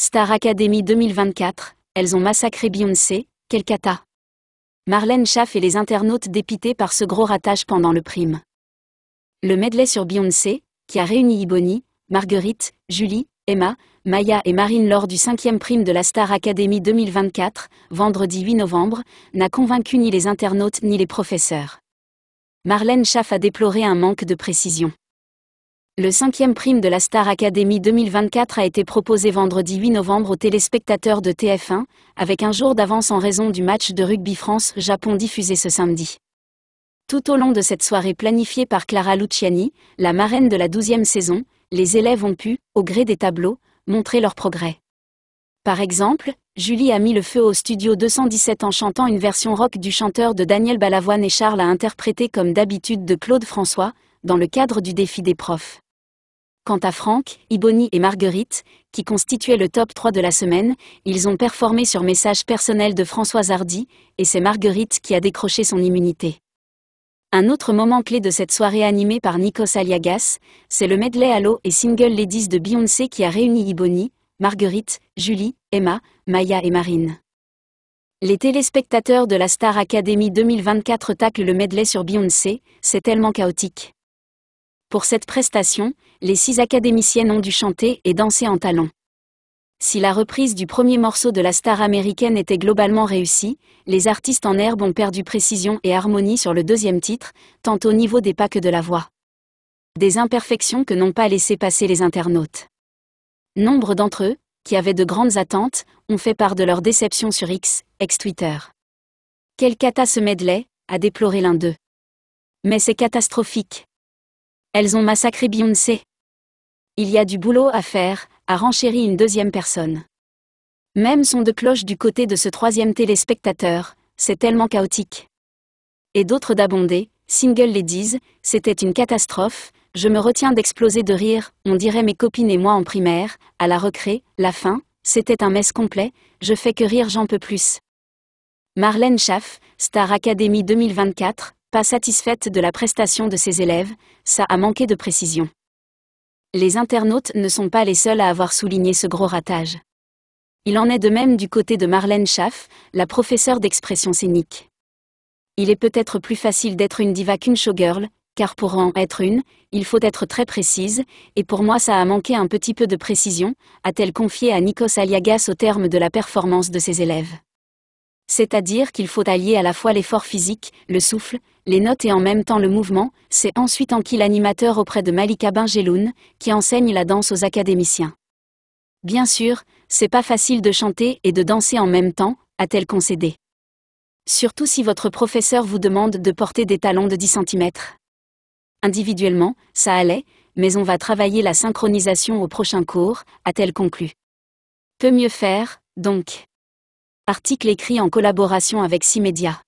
Star Academy 2024, elles ont massacré Beyoncé, quel cata. Marlène Schaff et les internautes dépités par ce gros ratage pendant le prime. Le medley sur Beyoncé, qui a réuni Iboni, Marguerite, Julie, Emma, Maya et Marine lors du cinquième prime de la Star Academy 2024, vendredi 8 novembre, n'a convaincu ni les internautes ni les professeurs. Marlène Schaff a déploré un manque de précision. Le cinquième prime de la Star Academy 2024 a été proposé vendredi 8 novembre aux téléspectateurs de TF1, avec un jour d'avance en raison du match de rugby France-Japon diffusé ce samedi. Tout au long de cette soirée planifiée par Clara Luciani, la marraine de la douzième saison, les élèves ont pu, au gré des tableaux, montrer leur progrès. Par exemple, Julie a mis le feu au studio 217 en chantant une version rock du chanteur de Daniel Balavoine et Charles a interprété comme d'habitude de Claude François, dans le cadre du défi des profs. Quant à Franck, Iboni et Marguerite, qui constituaient le top 3 de la semaine, ils ont performé sur message personnel de Françoise Hardy, et c'est Marguerite qui a décroché son immunité. Un autre moment clé de cette soirée animée par Nikos Aliagas, c'est le medley Halo et Single Ladies de Beyoncé qui a réuni Iboni, Marguerite, Julie, Emma, Maya et Marine. Les téléspectateurs de la Star Academy 2024 taclent le medley sur Beyoncé, c'est tellement chaotique. Pour cette prestation, les six académiciennes ont dû chanter et danser en talons. Si la reprise du premier morceau de la star américaine était globalement réussie, les artistes en herbe ont perdu précision et harmonie sur le deuxième titre, tant au niveau des pas que de la voix. Des imperfections que n'ont pas laissé passer les internautes. Nombre d'entre eux, qui avaient de grandes attentes, ont fait part de leur déception sur X, ex-Twitter. Quel cata ce medley, a déploré l'un d'eux. Mais c'est catastrophique. Elles ont massacré Beyoncé. Il y a du boulot à faire, a renchéri une deuxième personne. Même son de cloche du côté de ce troisième téléspectateur, c'est tellement chaotique. Et d'autres d'abonder, Single Ladies, c'était une catastrophe, je me retiens d'exploser de rire, on dirait mes copines et moi en primaire, à la recrée, la fin, c'était un mess complet, je fais que rire j'en peux plus. Marlène Schaff, Star Academy 2024, pas satisfaite de la prestation de ses élèves, ça a manqué de précision. Les internautes ne sont pas les seuls à avoir souligné ce gros ratage. Il en est de même du côté de Marlène Schaff, la professeure d'expression scénique. Il est peut-être plus facile d'être une diva qu'une showgirl, car pour en être une, il faut être très précise, et pour moi ça a manqué un petit peu de précision, a-t-elle confié à Nikos Aliagas au terme de la performance de ses élèves c'est-à-dire qu'il faut allier à la fois l'effort physique, le souffle, les notes et en même temps le mouvement, c'est ensuite en qui l'animateur auprès de Malika Benjeloun, qui enseigne la danse aux académiciens. Bien sûr, c'est pas facile de chanter et de danser en même temps, a-t-elle concédé. Surtout si votre professeur vous demande de porter des talons de 10 cm. Individuellement, ça allait, mais on va travailler la synchronisation au prochain cours, a-t-elle conclu. Peut mieux faire, donc. Article écrit en collaboration avec Cimedia.